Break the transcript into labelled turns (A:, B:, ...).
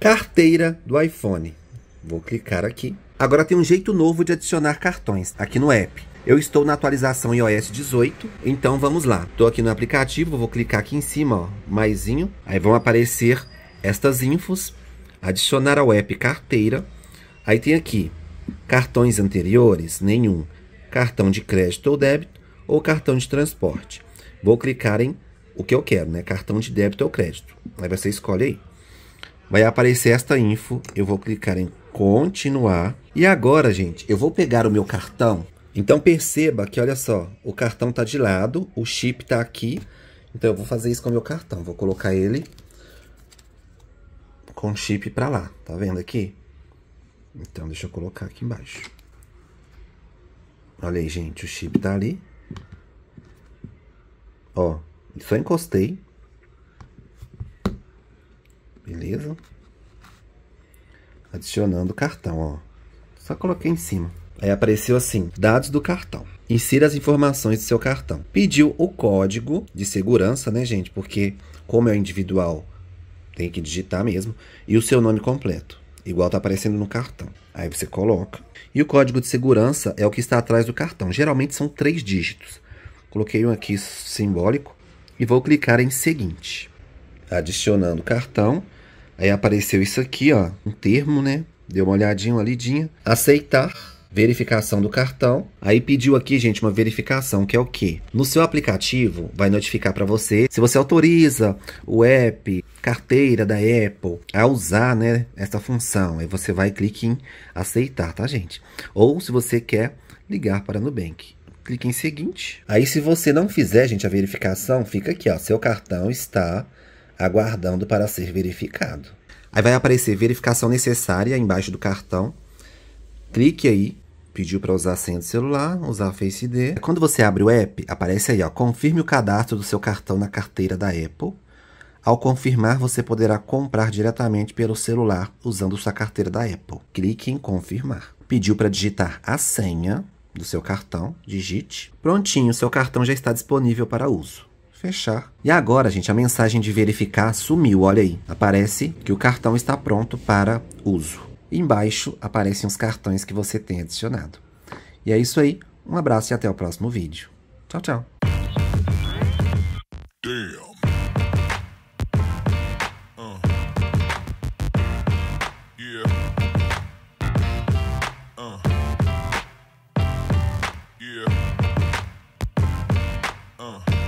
A: Carteira do iPhone. Vou clicar aqui. Agora tem um jeito novo de adicionar cartões aqui no app. Eu estou na atualização iOS 18, então vamos lá. Estou aqui no aplicativo, vou clicar aqui em cima, ó, maisinho. Aí vão aparecer estas infos, adicionar ao app carteira. Aí tem aqui, cartões anteriores, nenhum. Cartão de crédito ou débito ou cartão de transporte. Vou clicar em o que eu quero, né? Cartão de débito ou crédito. Aí você escolhe aí. Vai aparecer esta info, eu vou clicar em continuar. E agora, gente, eu vou pegar o meu cartão. Então perceba que, olha só, o cartão tá de lado, o chip tá aqui. Então eu vou fazer isso com o meu cartão, vou colocar ele com chip para lá, tá vendo aqui? Então deixa eu colocar aqui embaixo. Olha aí, gente, o chip tá ali. Ó, só encostei, Beleza? Adicionando o cartão, ó. Só coloquei em cima. Aí apareceu assim: dados do cartão. Insira as informações do seu cartão. Pediu o código de segurança, né, gente? Porque, como é individual, tem que digitar mesmo. E o seu nome completo, igual tá aparecendo no cartão. Aí você coloca. E o código de segurança é o que está atrás do cartão. Geralmente são três dígitos. Coloquei um aqui simbólico e vou clicar em seguinte, adicionando o cartão Aí apareceu isso aqui, ó, um termo, né? Deu uma olhadinha, uma lidinha. Aceitar verificação do cartão. Aí pediu aqui, gente, uma verificação, que é o quê? No seu aplicativo vai notificar para você se você autoriza o app, carteira da Apple a usar, né, essa função. Aí você vai clicar em aceitar, tá, gente? Ou se você quer ligar para Nubank. Clique em seguinte. Aí se você não fizer, gente, a verificação, fica aqui, ó, seu cartão está aguardando para ser verificado. Aí vai aparecer verificação necessária embaixo do cartão. Clique aí, pediu para usar a senha do celular, usar a Face ID. Quando você abre o app, aparece aí, ó, confirme o cadastro do seu cartão na carteira da Apple. Ao confirmar, você poderá comprar diretamente pelo celular usando sua carteira da Apple. Clique em confirmar. Pediu para digitar a senha do seu cartão, digite. Prontinho, seu cartão já está disponível para uso fechar. E agora, gente, a mensagem de verificar sumiu, olha aí. Aparece que o cartão está pronto para uso. embaixo aparecem os cartões que você tem adicionado. E é isso aí, um abraço e até o próximo vídeo. Tchau, tchau. Damn. Uh. uh. uh.